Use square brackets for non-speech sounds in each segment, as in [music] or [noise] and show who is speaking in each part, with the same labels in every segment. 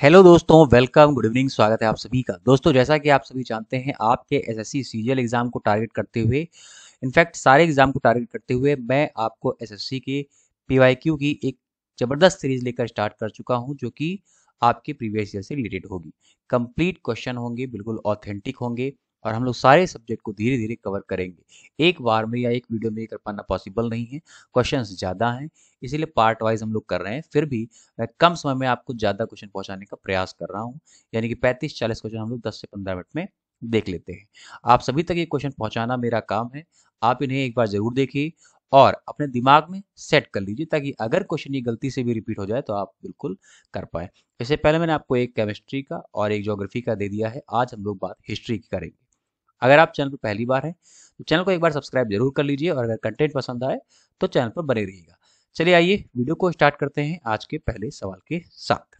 Speaker 1: hello दोस्तों welcome good evening स्वागत है आप सभी का दोस्तों जैसा कि आप सभी जानते हैं आपके एसएससी सीजीएल एग्जाम को टारगेट करते हुए इनफैक्ट सारे एग्जाम को टारगेट करते हुए मैं आपको एसएससी के पीवाईक्यू की एक जबरदस्त सीरीज लेकर स्टार्ट कर चुका हूं जो कि आपके प्रीवियस ईयर से रिलेटेड होगी कंप्लीट क्वेश्चन होंगे बिल्कुल ऑथेंटिक होंगे और हम लोग सारे सब्जेक्ट को धीरे धीरे कवर करेंगे एक बार में या एक वीडियो में ये कर पाना पॉसिबल नहीं है क्वेश्चन ज़्यादा हैं इसीलिए पार्ट वाइज हम लोग कर रहे हैं फिर भी मैं कम समय में आपको ज़्यादा क्वेश्चन पहुँचाने का प्रयास कर रहा हूँ यानी कि पैंतीस चालीस क्वेश्चन हम लोग दस से पंद्रह मिनट में देख लेते हैं आप सभी तक ये क्वेश्चन पहुँचाना मेरा काम है आप इन्हें एक बार ज़रूर देखिए और अपने दिमाग में सेट कर लीजिए ताकि अगर क्वेश्चन ये गलती से भी रिपीट हो जाए तो आप बिल्कुल कर पाए इससे पहले मैंने आपको एक केमिस्ट्री का और एक ज्योग्राफी का दे दिया है आज हम लोग बात हिस्ट्री की करेंगे अगर आप चैनल पर पहली बार हैं तो चैनल को एक बार सब्सक्राइब जरूर कर लीजिए और अगर कंटेंट पसंद आए तो चैनल पर बने रहिएगा चलिए आइए वीडियो को स्टार्ट करते हैं आज के पहले सवाल के साथ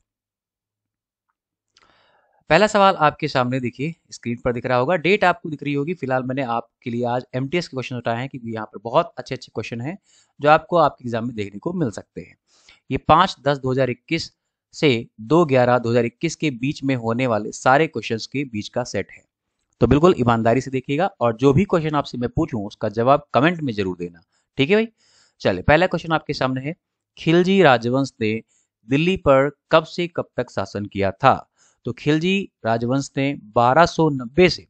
Speaker 1: पहला सवाल आपके सामने देखिए स्क्रीन पर दिख रहा होगा डेट आपको दिख रही होगी फिलहाल मैंने आपके लिए आज एम के क्वेश्चन उठाए हैं क्योंकि यहाँ पर बहुत अच्छे अच्छे क्वेश्चन हैं जो आपको आपके एग्जाम में देखने को मिल सकते हैं ये पाँच दस दो से दो ग्यारह दो के बीच में होने वाले सारे क्वेश्चन के बीच का सेट है तो बिल्कुल ईमानदारी से देखिएगा और जो भी क्वेश्चन आपसे मैं पूछूं उसका जवाब कमेंट में जरूर देना ठीक है भाई चले पहला क्वेश्चन आपके सामने है खिलजी राजवंश ने दिल्ली पर कब से कब तक शासन किया था तो खिलजी राजवंश ने 1290 से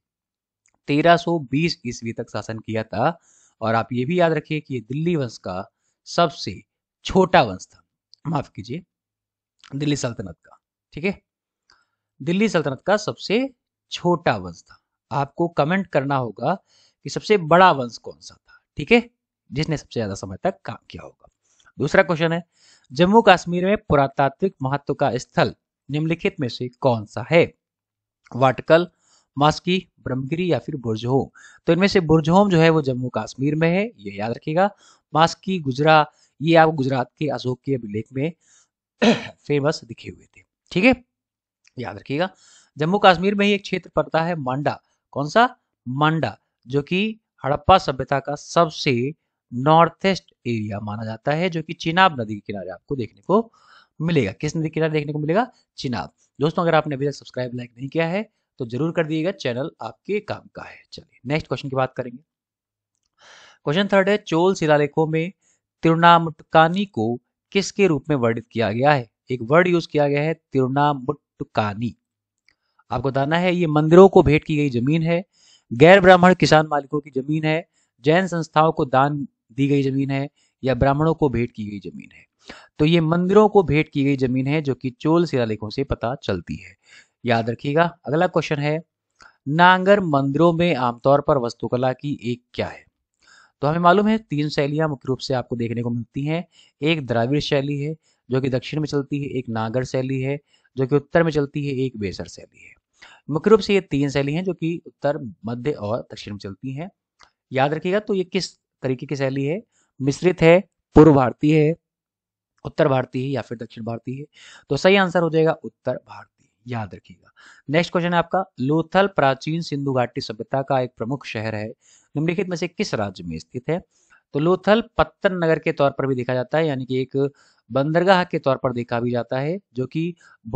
Speaker 1: 1320 ईस्वी तक शासन किया था और आप ये भी याद रखिए कि दिल्ली वंश का सबसे छोटा वंश था माफ कीजिए दिल्ली सल्तनत का ठीक है दिल्ली सल्तनत का सबसे छोटा वंश था आपको कमेंट करना होगा कि सबसे बड़ा वंश कौन सा था ठीक है जिसने सबसे ज्यादा समय तक काम किया होगा दूसरा क्वेश्चन है जम्मू कश्मीर में पुरातात्विक महत्व का स्थल निम्नलिखित में से कौन सा है वाटकल मास्की ब्रह्मगिरी या फिर बुरजहोम तो इनमें से बुर्जहोम जो है वो जम्मू कश्मीर में है ये याद रखिएगा मास्की गुजरा ये आप गुजरात के अशोक के अभिलेख में फेमस [clears throat] दिखे हुए थे ठीक है याद रखिएगा जम्मू कश्मीर में ही एक क्षेत्र पड़ता है मांडा कौन सा मंडा जो कि हड़प्पा सभ्यता का सबसे नॉर्थ ईस्ट एरिया माना जाता है जो कि चिनाब नदी के किनारे आपको देखने को मिलेगा किस नदी के किनारे देखने को मिलेगा चिनाब दोस्तों अगर आपने अभी तक सब्सक्राइब लाइक नहीं किया है तो जरूर कर दिएगा चैनल आपके काम का है चलिए नेक्स्ट क्वेश्चन की बात करेंगे क्वेश्चन थर्ड है चोल शिलालेखों में तिरुनामुटकानी को किसके रूप में वर्णित किया गया है एक वर्ड यूज किया गया है तिरुनामुटकानी आपको बताना है ये मंदिरों को भेंट की गई जमीन है गैर ब्राह्मण किसान मालिकों की जमीन है जैन संस्थाओं को दान दी गई जमीन है या ब्राह्मणों को भेंट की गई जमीन है तो ये मंदिरों को भेंट की गई जमीन है जो कि चोल शिलालेखों से पता चलती है याद रखिएगा अगला क्वेश्चन है नांगर मंदिरों में आमतौर पर वस्तुकला की एक क्या है तो हमें मालूम है तीन शैलियां मुख्य रूप से आपको देखने को मिलती हैं एक द्राविड़ शैली है जो कि दक्षिण में चलती है एक नागर शैली है जो कि उत्तर में चलती है एक बेसर शैली है मुख्य रूप से ये तीन शैली हैं जो कि उत्तर मध्य और दक्षिण में चलती हैं याद रखिएगा तो ये किस तरीके की शैली है मिश्रित है पूर्व भारतीय है उत्तर भारतीय है या फिर दक्षिण भारतीय है तो सही आंसर हो जाएगा उत्तर भारतीय याद रखिएगा नेक्स्ट क्वेश्चन है आपका लोथल प्राचीन सिंधु घाटी सभ्यता का एक प्रमुख शहर है निम्नलिखित में से किस राज्य में स्थित है तो लोथल पत्तन नगर के तौर पर भी देखा जाता है यानी कि एक बंदरगाह के तौर पर देखा भी जाता है जो कि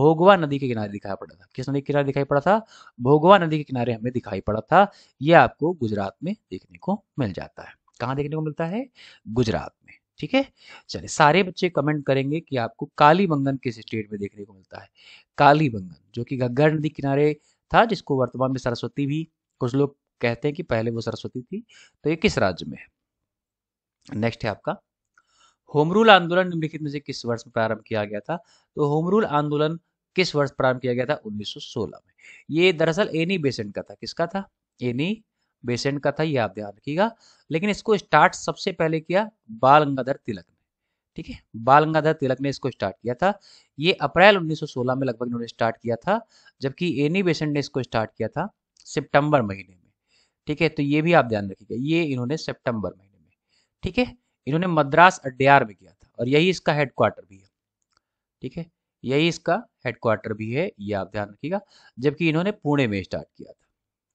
Speaker 1: भोगवा नदी के किनारे दिखाई पड़ा था किस नदी के किनारे दिखाई पड़ा था भोगवा नदी के किनारे हमें दिखाई पड़ा था यह आपको गुजरात में देखने को मिल जाता है कहाँ देखने को मिलता है गुजरात में ठीक है चलिए सारे बच्चे कमेंट करेंगे कि आपको काली बंगन किस स्टेट में देखने को मिलता है काली बंगन जो कि गग्गर नदी किनारे था जिसको वर्तमान में सरस्वती भी कुछ लोग कहते हैं कि पहले वो सरस्वती थी तो ये किस राज्य में है नेक्स्ट है आपका होम रूल आंदोलन निम्नलिखित में से किस वर्ष में प्रारंभ किया गया था तो होम रूल आंदोलन किस वर्ष प्रारंभ किया गया था 1916 में ये दरअसल एनी बेसेंट का था किसका था एनी बेसेंट का था ये आप ध्यान रखिएगा लेकिन इसको स्टार्ट सबसे पहले किया बाल गंगाधर तिलक ने ठीक है बाल गंगाधर तिलक ने इसको स्टार्ट किया था ये अप्रैल 1916 में लगभग इन्होंने स्टार्ट किया था जबकि एनी बेसेंट ने इसको स्टार्ट किया था सितंबर महीने में ठीक है तो ये भी आप ध्यान रखिएगा ये इन्होंने सितंबर महीने में ठीक है इन्होंने मद्रास अड्डियार में किया था और यही इसका हेडक्वार्टर भी है ठीक है यही इसका हेडक्वार्टर भी है ये आप ध्यान रखिएगा जबकि इन्होंने पुणे में स्टार्ट किया था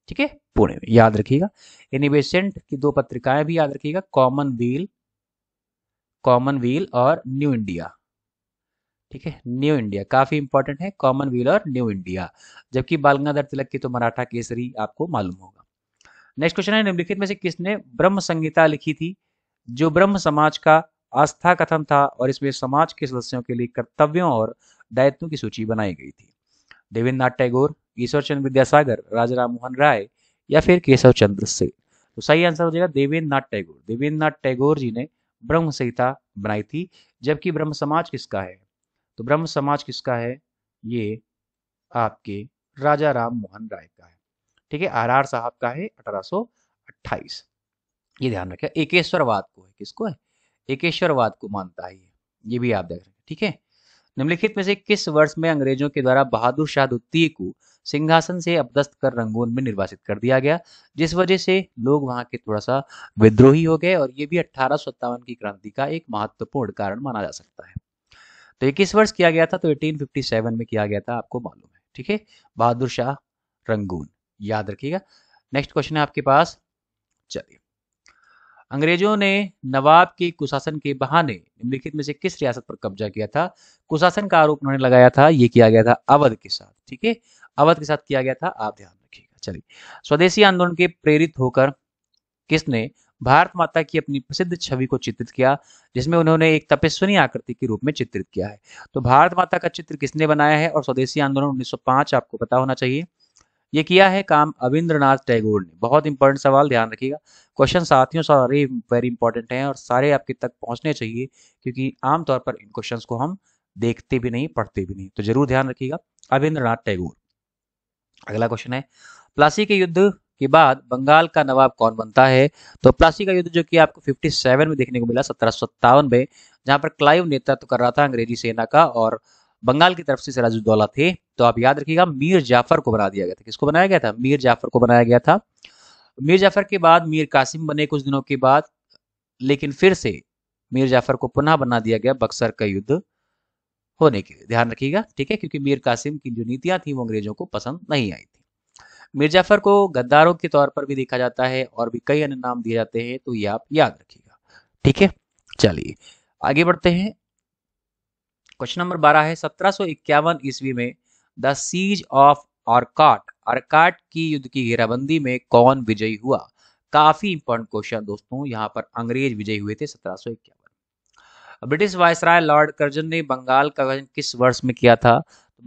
Speaker 1: ठीक है पुणे में याद रखिएगा इनिवेसेंट की दो पत्रिकाएं भी याद रखिएगा कॉमन व्हील कॉमन व्हील और न्यू इंडिया ठीक है न्यू इंडिया काफी इंपॉर्टेंट है कॉमन व्हील और न्यू इंडिया जबकि बाल गंगाधर तिलक की तो मराठा केसरी आपको मालूम होगा नेक्स्ट क्वेश्चन है निम्नलिखित में से किसने ब्रह्म संहिता लिखी थी जो ब्रह्म समाज का आस्था कथन था और इसमें समाज के सदस्यों के लिए कर्तव्यों और दायित्वों की सूची बनाई गई थी देवेंद्र नाथ टैगोर ईश्वर चंद्र विद्यासागर राजा मोहन राय या फिर केशव चंद्र से तो सही आंसर हो जाएगा देवेंद्र नाथ टैगोर देवेंद्र नाथ टैगोर जी ने ब्रह्म संहिता बनाई थी जबकि ब्रह्म समाज किसका है तो ब्रह्म समाज किसका है ये आपके राजा राम मोहन राय का है ठीक है आर आर साहब का है अठारह ये ध्यान रखें एकेश्वरवाद को है किसको है एकेश्वरवाद को मानता है ये भी आप देख रहे हैं ठीक है निम्नलिखित में से किस वर्ष में अंग्रेजों के द्वारा बहादुर शाह द्वितीय को सिंहासन से अपदस्त कर रंगून में निर्वासित कर दिया गया जिस वजह से लोग वहां के थोड़ा सा विद्रोही हो गए और ये भी अठारह की क्रांति का एक महत्वपूर्ण कारण माना जा सकता है तो ये किस वर्ष किया गया था तो 1857 में किया गया था आपको मालूम है ठीक है बहादुर शाह रंगून याद रखिएगा नेक्स्ट क्वेश्चन है आपके पास चलिए अंग्रेजों ने नवाब के कुशासन के बहाने निम्नलिखित में से किस रियासत पर कब्जा किया था कुशासन का आरोप उन्होंने लगाया था ये किया गया था अवध के साथ ठीक है अवध के साथ किया गया था आप ध्यान रखिएगा चलिए स्वदेशी आंदोलन के प्रेरित होकर किसने भारत माता की अपनी प्रसिद्ध छवि को चित्रित किया जिसमें उन्होंने एक तपस्वनी आकृति के रूप में चित्रित किया है तो भारत माता का चित्र किसने बनाया है और स्वदेशी आंदोलन 1905 आपको पता होना चाहिए ये किया है काम अविंद्रनाथ टैगोर ने बहुत इंपॉर्टेंट सवाल ध्यान रखिएगा क्वेश्चन साथियों सारे वेरी इंपॉर्टेंट हैं और सारे आपके तक पहुंचने चाहिए क्योंकि आमतौर पर इन क्वेश्चन को हम देखते भी नहीं पढ़ते भी नहीं तो जरूर ध्यान रखिएगा अविंद्रनाथ टैगोर अगला क्वेश्चन है प्लासी के युद्ध के बाद बंगाल का नवाब कौन बनता है तो प्लासी का युद्ध जो कि आपको 57 में देखने को मिला सत्रह में जहां पर क्लाइव नेतृत्व कर रहा था अंग्रेजी सेना का और बंगाल की तरफ से सिराजुद्दौला थे तो आप याद रखिएगा मीर जाफर को बना दिया गया था किसको बनाया गया था मीर जाफर को बनाया गया था मीर जाफर के बाद मीर कासिम बने कुछ दिनों के बाद लेकिन फिर से मीर जाफर को पुनः बना दिया गया बक्सर का युद्ध होने के लिए ध्यान रखिएगा ठीक है क्योंकि मीर कासिम की जो नीतियां थी वो अंग्रेजों को पसंद नहीं आई थी मीर जाफर को गद्दारों के तौर पर भी देखा जाता है और भी कई अन्य नाम दिए जाते हैं तो ये आप याद रखिएगा ठीक है चलिए आगे बढ़ते हैं क्वेश्चन नंबर बारह है सत्रह सो इक्यावन ईस्वी में the siege of Arcot Arcot की युद्ध की घेराबंदी में कौन विजयी हुआ काफी इंपॉर्टेंट क्वेश्चन दोस्तों यहाँ पर अंग्रेज विजयी हुए थे सत्रह इक्यावन ब्रिटिश वायसराय लॉर्ड कर्जन ने बंगाल का भजन किस वर्ष में किया था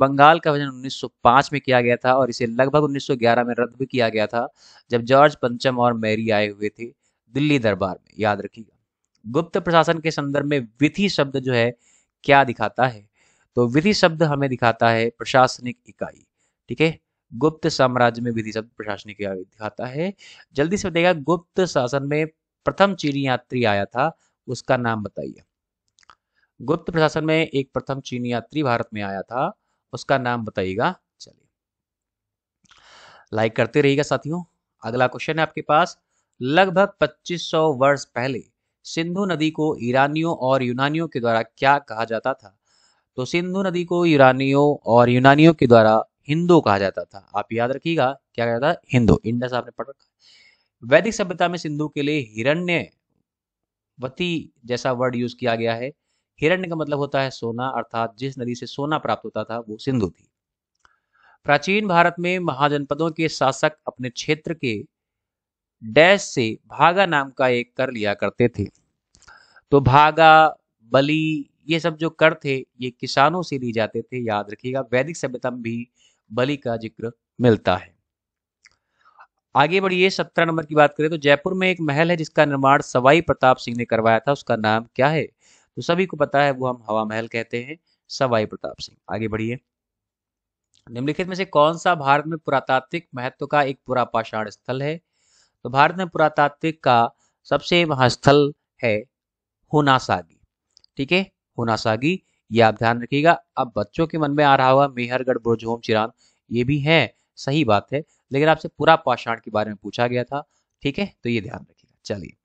Speaker 1: बंगाल का विभाजन 1905 में किया गया था और इसे लगभग 1911 में रद्द भी किया गया था जब जॉर्ज पंचम और मैरी आए हुए थे दिल्ली दरबार में याद रखिएगा गुप्त प्रशासन के संदर्भ में विधि शब्द जो है क्या दिखाता है तो विधि शब्द हमें दिखाता है प्रशासनिक इकाई ठीक है गुप्त साम्राज्य में विधि शब्द प्रशासनिक इकाई दिखाता है जल्दी से बताइएगा गुप्त शासन में प्रथम चीनी यात्री आया था उसका नाम बताइए गुप्त प्रशासन में एक प्रथम चीनी यात्री भारत में आया था उसका नाम बताइएगा चलिए लाइक करते रहिएगा साथियों अगला क्वेश्चन है आपके पास लगभग 2500 वर्ष पहले सिंधु नदी को ईरानियों और यूनानियों के द्वारा क्या कहा जाता था तो सिंधु नदी को ईरानियों और यूनानियों के द्वारा हिंदू कहा जाता था आप याद रखिएगा क्या कहता था हिंदू इंडस आपने पढ़ रखा वैदिक सभ्यता में सिंधु के लिए हिरण्य वती जैसा वर्ड यूज किया गया है हिरण्य का मतलब होता है सोना अर्थात जिस नदी से सोना प्राप्त होता था वो सिंधु थी प्राचीन भारत में महाजनपदों के शासक अपने क्षेत्र के डैश से भागा नाम का एक कर लिया करते थे तो भागा बलि ये सब जो कर थे ये किसानों से लिए जाते थे याद रखिएगा वैदिक सभ्यता में भी बलि का जिक्र मिलता है आगे बढ़िए सत्रह नंबर की बात करें तो जयपुर में एक महल है जिसका निर्माण सवाई प्रताप सिंह ने करवाया था उसका नाम क्या है तो सभी को पता है वो हम हवा महल कहते हैं सवाई प्रताप सिंह आगे बढ़िए निम्नलिखित में से कौन सा भारत में पुरातात्विक महत्व का एक पुरापाषाण स्थल है तो भारत में पुरातात्विक का सबसे महास्थल है हुनासागी ठीक है हुनासागी ये आप ध्यान रखिएगा अब बच्चों के मन में आ रहा होगा मेहरगढ़ ब्रज होम चिरान ये भी है सही बात है लेकिन आपसे पूरा पाषाण के बारे में पूछा गया था ठीक है तो ये ध्यान रखिएगा चलिए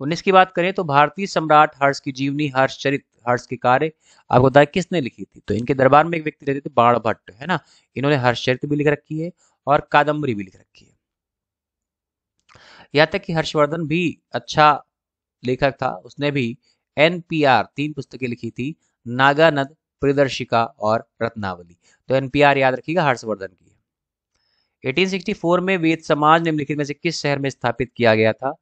Speaker 1: उन्नीस की बात करें तो भारतीय सम्राट हर्ष की जीवनी हर्ष चरित हर्ष के कार्य आपको बताया किसने लिखी थी तो इनके दरबार में एक व्यक्ति रहते थे बाण भट्ट है ना इन्होंने हर्ष चरित्र भी लिख रखी है और कादम्बरी भी लिख रखी है यहाँ तक कि हर्षवर्धन भी अच्छा लेखक था उसने भी एन तीन पुस्तकें लिखी थी नागानंद प्रदर्शिका और रत्नावली तो एन याद रखिएगा हर्षवर्धन की 1864 में वेद समाज निम्नलिखित में से किस शहर में स्थापित किया गया था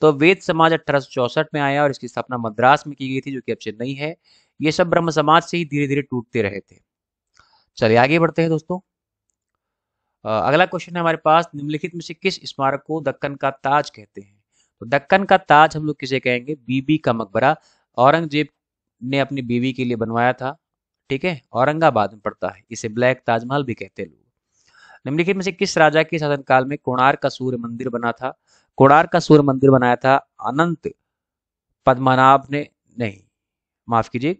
Speaker 1: तो वेद समाज अठारह में आया और इसकी स्थापना मद्रास में की गई थी जो कि अब चेन्नई है ये सब ब्रह्म समाज से ही धीरे धीरे टूटते रहे थे चलिए आगे बढ़ते हैं दोस्तों अगला क्वेश्चन है हमारे पास निम्नलिखित में से किस स्मारक को दक्कन का ताज कहते हैं तो दक्कन का ताज हम लोग किसे कहेंगे बीबी का मकबरा औरंगजेब ने अपनी बीवी के लिए बनवाया था ठीक है औरंगाबाद में पड़ता है इसे ब्लैक ताजमहल भी कहते हैं लोग निम्नलिखित में से किस राजा के शासनकाल में कोणार्क का सूर्य मंदिर बना था कोणार्क का सूर्य मंदिर बनाया था अनंत पद्मनाभ ने नहीं माफ कीजिए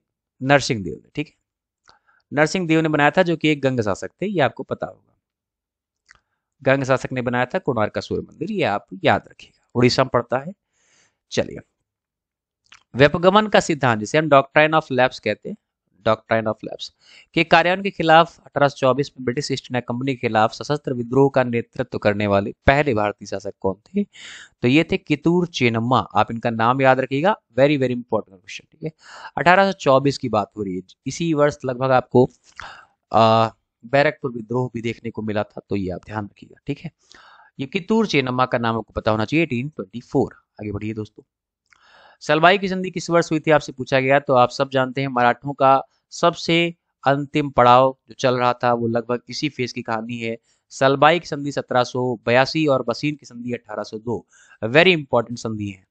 Speaker 1: नरसिंह देव ने ठीक है नरसिंह देव ने बनाया था जो कि एक गंग शासक थे ये आपको पता होगा गंग शासक ने बनाया था कोणार्क का सूर्य मंदिर ये आप याद रखिएगा उड़ीसा में पड़ता है चलिए व्यपगमन का सिद्धांत जिसे हम डॉक्ट्राइन ऑफ लैब्स कहते हैं डॉक्ट्राइन ऑफ लैब्स के कार्यान के खिलाफ 1824 में ब्रिटिश ईस्ट इंडिया कंपनी के खिलाफ सशस्त्र विद्रोह का नेतृत्व करने वाले पहले भारतीय शासक कौन थे तो ये थे कितूर चेनम्मा आप इनका नाम याद रखिएगा वेरी वेरी इंपॉर्टेंट क्वेश्चन ठीक है 1824 की बात हो रही है इसी वर्ष लगभग आपको आ, बैरकपुर विद्रोह भी देखने को मिला था तो ये आप ध्यान रखिएगा ठीक है ये कितूर चेनम्मा का नाम आपको पता होना चाहिए एटीन ट्वेंटी फोर आगे बढ़िए दोस्तों सलवाई की संधि किस वर्ष हुई थी आपसे पूछा गया तो आप सब जानते हैं मराठों का सबसे अंतिम पड़ाव जो चल रहा था वो लगभग इसी फेज की कहानी है सलबाई की संधि सत्रह और बसीन की संधि 1802 वेरी इंपॉर्टेंट संधि है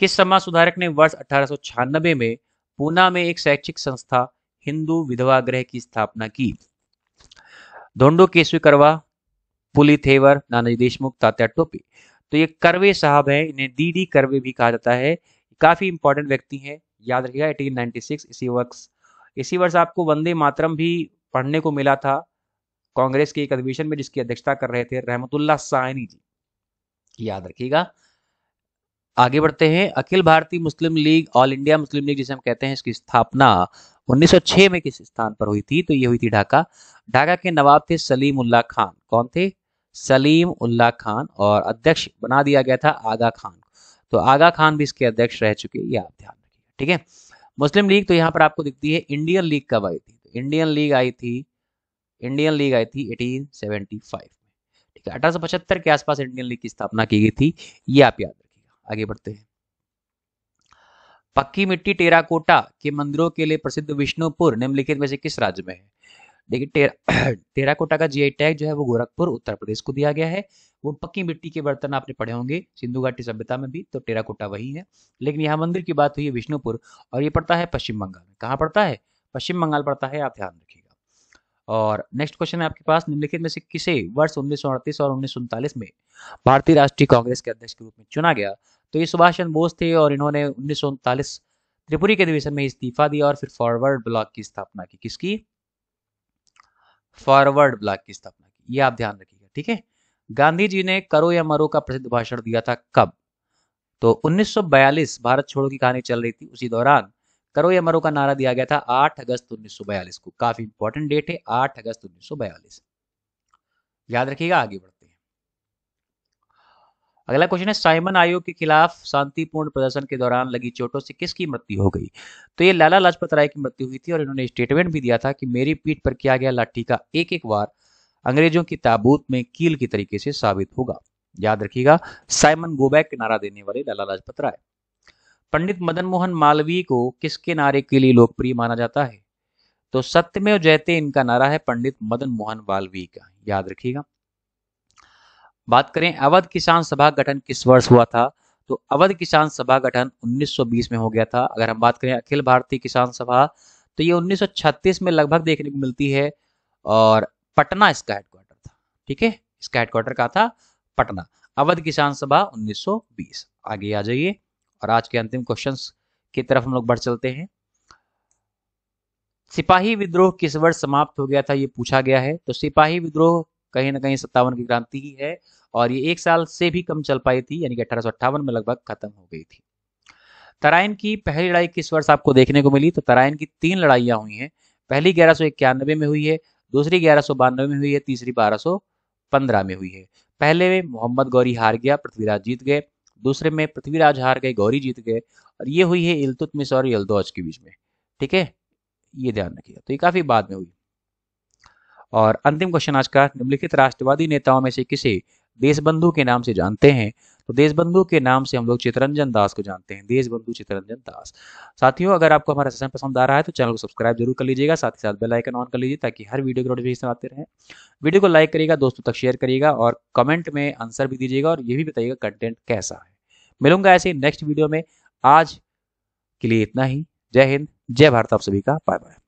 Speaker 1: किस समाज सुधारक ने वर्ष अठारह में पूना में एक शैक्षिक संस्था हिंदू विधवा गृह की स्थापना की धोंडो केसवी करवा पुली थेवर नानाजी देशमुख तात्या टोपी तो ये करवे साहब है इन्हें डीडी करवे भी कहा जाता है काफी इंपॉर्टेंट व्यक्ति है याद रखिएगा एटीन इसी वर्ष इसी वर्ष आपको वंदे मातरम भी पढ़ने को मिला था कांग्रेस के एक अधिवेशन में जिसकी अध्यक्षता कर रहे थे रहमतुल्ला साइनी जी याद रखिएगा आगे बढ़ते हैं Akhil Bharatiya Muslim League all India Muslim League जिसे हम कहते हैं इसकी स्थापना 1906 में किस स्थान पर हुई थी तो ये हुई थी ढाका ढाका के नवाब थे सलीम उल्ला खान कौन थे सलीम उल्ला खान और अध्यक्ष बना दिया गया था आगा खान तो आगा खान भी इसके अध्यक्ष रह चुके ये आप ध्यान रखिए ठीक है मुस्लिम लीग तो यहाँ पर आपको दिखती है इंडियन लीग कब आई थी तो इंडियन लीग आई थी इंडियन लीग आई थी फाइव में ठीक है अठारह के आसपास इंडियन लीग की स्थापना की गई थी ये आप याद रखिएगा आगे बढ़ते हैं पक्की मिट्टी टेराकोटा के मंदिरों के लिए प्रसिद्ध विष्णुपुर निम्नलिखित में से किस राज्य में है देखिए टेरा [clears throat] टेराकोटा का जीआई टैग जो है वो गोरखपुर उत्तर प्रदेश को दिया गया है वो पक्की मिट्टी के बर्तन आपने पढ़े होंगे सिंधु घाटी सभ्यता में भी तो टेराकोटा वही है लेकिन यहाँ मंदिर की बात हुई है विष्णुपुर और ये पड़ता है पश्चिम बंगाल में कहाँ पड़ता है पश्चिम बंगाल पड़ता है आप ध्यान रखिएगा और नेक्स्ट क्वेश्चन है आपके पास निम्नलिखित में से किसे वर्ष उन्नीस और उन्नीस में भारतीय राष्ट्रीय कांग्रेस के अध्यक्ष के रूप में चुना गया तो ये सुभाष चंद्र बोस थे और इन्होंने उन्नीस त्रिपुरी के अधिवेशन में इस्तीफा दिया और फिर फॉरवर्ड ब्लॉक की स्थापना की किसकी फॉरवर्ड ब्लॉक की स्थापना की ये आप ध्यान रखिएगा ठीक है गांधी जी ने करो या मरो का प्रसिद्ध भाषण दिया था कब तो 1942 भारत छोड़ो की कहानी चल रही थी उसी दौरान करो या मरो का नारा दिया गया था 8 अगस्त 1942 को काफी इंपॉर्टेंट डेट है 8 अगस्त 1942 याद रखिएगा आगे बढ़ अगला क्वेश्चन है साइमन आयोग के खिलाफ शांतिपूर्ण प्रदर्शन के दौरान लगी चोटों से किसकी मृत्यु हो गई तो ये लाला लाजपत राय की मृत्यु हुई थी और इन्होंने स्टेटमेंट भी दिया था कि मेरी पीठ पर किया गया लाठी का एक एक बार अंग्रेजों की ताबूत में कील की तरीके से साबित होगा याद रखिएगा साइमन गोबैक के नारा देने वाले लाला लाजपत राय पंडित मदन मोहन मालवीय को किसके नारे के लिए लोकप्रिय माना जाता है तो सत्य में जयते इनका नारा है पंडित मदन मोहन मालवीय का याद रखिएगा बात करें अवध किसान सभा गठन किस वर्ष हुआ था तो अवध किसान सभा गठन 1920 में हो गया था अगर हम बात करें अखिल भारतीय किसान सभा तो ये 1936 में लगभग देखने को मिलती है और पटना इसका हेडक्वार्टर था ठीक है इसका हेडक्वार्टर कहा था पटना अवध किसान सभा 1920 आगे आ जाइए और आज के अंतिम क्वेश्चन की तरफ हम लोग बढ़ चलते हैं सिपाही विद्रोह किस वर्ष समाप्त हो गया था ये पूछा गया है तो सिपाही विद्रोह कहीं ना कहीं सत्तावन की क्रांति ही है और ये एक साल से भी कम चल पाई थी यानी कि अठारह में लगभग खत्म हो गई थी तराइन की पहली लड़ाई किस वर्ष आपको देखने को मिली तो तराइन की तीन लड़ाइयाँ हुई हैं पहली ग्यारह में हुई है दूसरी ग्यारह में हुई है तीसरी बारह में हुई है पहले में मोहम्मद गौरी हार गया पृथ्वीराज जीत गए दूसरे में पृथ्वीराज हार गए गौरी जीत गए और ये हुई है इलतुतमिस और यलदौज के बीच में ठीक है ये ध्यान रखिएगा तो ये काफी बाद में हुई और अंतिम क्वेश्चन आज का निम्नलिखित राष्ट्रवादी नेताओं में से किसे देशबंधु के नाम से जानते हैं तो देशबंधु के नाम से हम लोग चितरंजन दास को जानते हैं देशबंधु चितरंजन दास साथियों अगर आपको हमारा सेशन पसंद आ रहा है तो चैनल को सब्सक्राइब जरूर कर लीजिएगा साथ ही साथ बेल आइकन ऑन कर लीजिए ताकि हर वीडियो के नोटिफिकेशन आते रहे वीडियो को लाइक करिएगा दोस्तों तक शेयर करिएगा और कमेंट में आंसर भी दीजिएगा और ये भी बताइएगा कंटेंट कैसा है मिलूंगा ऐसे नेक्स्ट वीडियो में आज के लिए इतना ही जय हिंद जय भारत आप सभी का बाय बाय